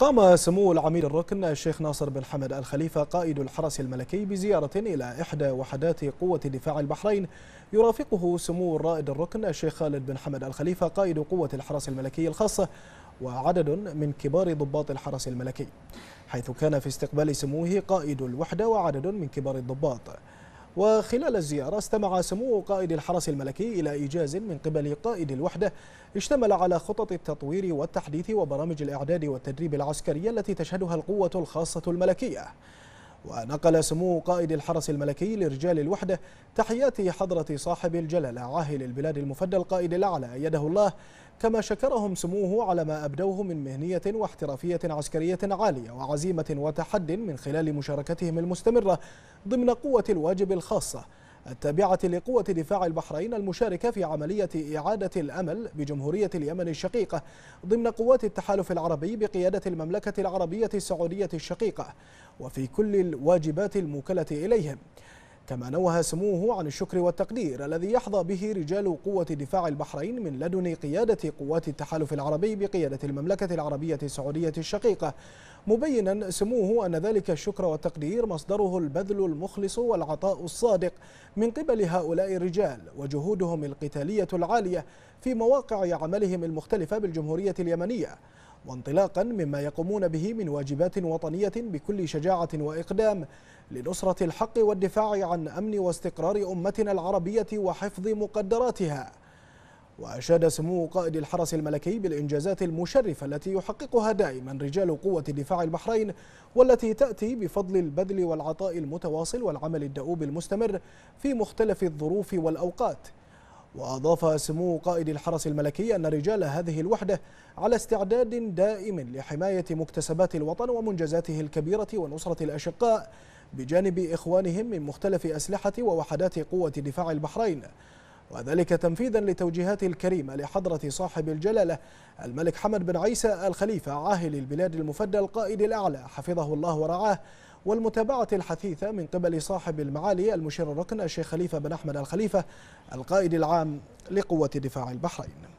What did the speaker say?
قام سمو العميد الركن الشيخ ناصر بن حمد الخليفة قائد الحرس الملكي بزيارة إلى إحدى وحدات قوة دفاع البحرين يرافقه سمو الرائد الركن الشيخ خالد بن حمد الخليفة قائد قوة الحرس الملكي الخاصة وعدد من كبار ضباط الحرس الملكي حيث كان في استقبال سموه قائد الوحدة وعدد من كبار الضباط وخلال الزيارة استمع سمو قائد الحرس الملكي إلى إيجاز من قبل قائد الوحدة اشتمل على خطط التطوير والتحديث وبرامج الإعداد والتدريب العسكري التي تشهدها القوة الخاصة الملكية ونقل سمو قائد الحرس الملكي لرجال الوحدة تحيات حضرة صاحب الجلالة عاهل البلاد المفدى القائد الأعلى أيده الله كما شكرهم سموه على ما أبدوه من مهنية واحترافية عسكرية عالية وعزيمة وتحد من خلال مشاركتهم المستمرة ضمن قوة الواجب الخاصة التابعة لقوة دفاع البحرين المشاركة في عملية إعادة الأمل بجمهورية اليمن الشقيقة ضمن قوات التحالف العربي بقيادة المملكة العربية السعودية الشقيقة وفي كل الواجبات الموكلة إليهم كما نوه سموه عن الشكر والتقدير الذي يحظى به رجال قوة دفاع البحرين من لدن قيادة قوات التحالف العربي بقيادة المملكة العربية السعودية الشقيقة مبينا سموه أن ذلك الشكر والتقدير مصدره البذل المخلص والعطاء الصادق من قبل هؤلاء الرجال وجهودهم القتالية العالية في مواقع عملهم المختلفة بالجمهورية اليمنية وانطلاقا مما يقومون به من واجبات وطنية بكل شجاعة وإقدام لنصرة الحق والدفاع عن أمن واستقرار أمتنا العربية وحفظ مقدراتها وأشاد سمو قائد الحرس الملكي بالإنجازات المشرفة التي يحققها دائما رجال قوة دفاع البحرين والتي تأتي بفضل البذل والعطاء المتواصل والعمل الدؤوب المستمر في مختلف الظروف والأوقات وأضاف سمو قائد الحرس الملكي أن رجال هذه الوحدة على استعداد دائم لحماية مكتسبات الوطن ومنجزاته الكبيرة ونصرة الأشقاء بجانب إخوانهم من مختلف أسلحة ووحدات قوة دفاع البحرين وذلك تنفيذا لتوجيهات الكريمة لحضرة صاحب الجلالة الملك حمد بن عيسى الخليفة عاهل البلاد المفدى القائد الأعلى حفظه الله ورعاه والمتابعة الحثيثة من قبل صاحب المعالي المشير الركن الشيخ خليفة بن أحمد الخليفة القائد العام لقوة دفاع البحرين